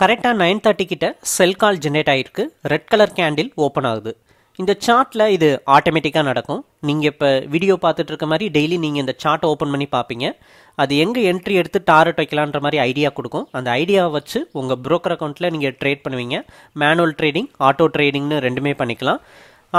கரெக்டாக nine thirty கிட்ட sell call generate ஆகிருக்கு ரெட் கலர் கேண்டில் ஓப்பன் ஆகுது இந்த சார்ட்டில் இது ஆட்டோமேட்டிக்காக நடக்கும் நீங்கள் இப்போ வீடியோ பார்த்துட்டு இருக்க மாதிரி டெய்லி நீங்கள் இந்த சார்ட்டை ஓப்பன் பண்ணி பார்ப்பீங்க அது எங்கே என்ட்ரி எடுத்து டாரட் வைக்கலான்ற மாதிரி ஐடியா கொடுக்கும் அந்த ஐடியாவை வச்சு உங்கள் ப்ரோக்கர் அக்கௌண்ட்டில் நீங்கள் ட்ரேட் பண்ணுவீங்க மேனுவல் ட்ரேடிங் ஆட்டோ ட்ரேடிங்னு ரெண்டுமே பண்ணிக்கலாம்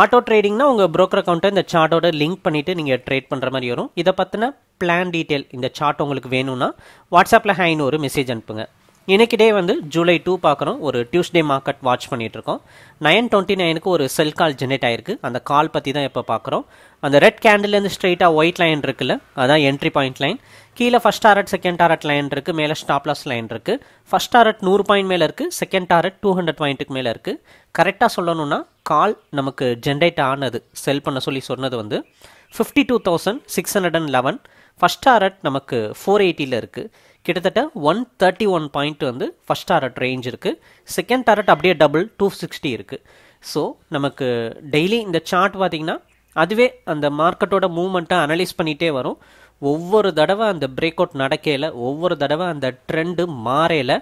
ஆட்டோ ட்ரேடிங்னா உங்கள் ப்ரோக்கர் அக்கௌண்ட்டை இந்த சார்ட்டோட லிங்க் பண்ணிவிட்டு நீங்கள் ட்ரேட் பண்ணுற மாதிரி வரும் இதை பற்றின பிளான் டீட்டெயில் இந்த சார்ட் உங்களுக்கு வேணும்னா வாட்ஸ்அப்பில் ஹைன்னு ஒரு மெசேஜ் அனுப்புங்க இன்றைக்கி டே வந்து ஜூலை டூ பார்க்குறோம் ஒரு டியூஸ்டே மார்க்கெட் வாட்ச் பண்ணிகிட்ருக்கோம் இருக்கோம் நைன் டுவெண்ட்டி நைனுக்கு ஒரு செல் கால் ஜென்ரேட் ஆயிருக்கு அந்த கால் பற்றி தான் இப்போ பார்க்குறோம் அந்த ரெட் கேண்டில்லேருந்து ஸ்ட்ரெயிட்டாக ஒயிட் லைன் இருக்குல்ல அதான் என்ட்ரி பாயிண்ட் லைன் கீழே first target second target line இருக்குது மேலே ஸ்டாப்லாஸ் லைன் இருக்குது ஃபஸ்ட் டாரட் நூறு பாயிண்ட் மேலே இருக்குது செகண்ட் டாரட் டூ ஹண்ட்ரட் பாயிண்ட்டுக்கு மேலே இருக்குது கரெக்டாக சொல்லணும்னா கால் நமக்கு ஜென்ரேட் ஆனது செல் பண்ண சொல்லி சொன்னது வந்து fifty two thousand six hundred and eleven first target நமக்கு ஃபோர் எயிட்டியில் இருக்குது கிட்டத்தட்ட ஒன் தேர்ட்டி ஒன் பாயிண்ட் வந்து ஃபஸ்ட் டாரட் ரேஞ்ச் இருக்குது செகண்ட் டாரட் அப்படியே டபுள் டூ சிக்ஸ்டி இருக்குது ஸோ நமக்கு டெய்லி இந்த சார்ட் பார்த்திங்கன்னா அதுவே அந்த மார்க்கெட்டோட மூவ்மெண்ட்டை அனலைஸ் பண்ணிகிட்டே வரும் ஒவ்வொரு தடவை அந்த பிரேக் அவுட் நடக்கையில் ஒவ்வொரு தடவை அந்த ட்ரெண்டு மாறையில்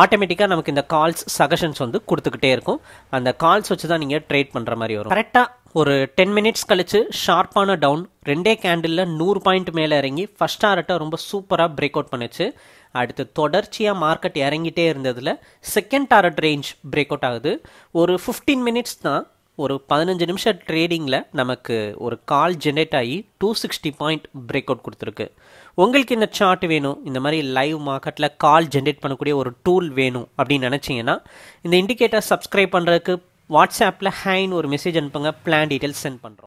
ஆட்டோமேட்டிக்காக நமக்கு இந்த கால்ஸ் சஜஷன்ஸ் வந்து கொடுத்துக்கிட்டே இருக்கும் அந்த கால்ஸ் வச்சு தான் நீங்கள் ட்ரேட் பண்ணுற மாதிரி வரும் கரெக்டாக ஒரு டென் மினிட்ஸ் கழித்து ஷார்ப்பான டவுன் ரெண்டே கேண்டிலில் நூறு பாயிண்ட் மேலே இறங்கி ஃபஸ்ட் ஆர்ட்டை ரொம்ப சூப்பராக பிரேக் அவுட் பண்ணுச்சு அடுத்து தொடர்ச்சியாக மார்க்கெட் இறங்கிட்டே இருந்ததில் second target range break out ஆகுது ஒரு ஃபிஃப்டீன் மினிட்ஸ் தான் ஒரு பதினஞ்சு நிமிஷம் ட்ரேடிங்கில் நமக்கு ஒரு கால் ஜென்ரேட் ஆகி two sixty point break out கொடுத்துருக்கு உங்களுக்கு இந்த சார்ட் வேணும் இந்த மாதிரி லைவ் மார்க்கெட்டில் கால் ஜென்ரேட் பண்ணக்கூடிய ஒரு டூல் வேணும் அப்படின்னு நினச்சிங்கன்னா இந்த இண்டிகேட்டர் சப்ஸ்கிரைப் பண்ணுறதுக்கு வாட்ஸ்அப்பில் ஹேன்னு ஒரு மெசேஜ் அனுப்புங்க பிளான் டீட்டெயில்ஸ் சென்ட் பண்ணுறோம்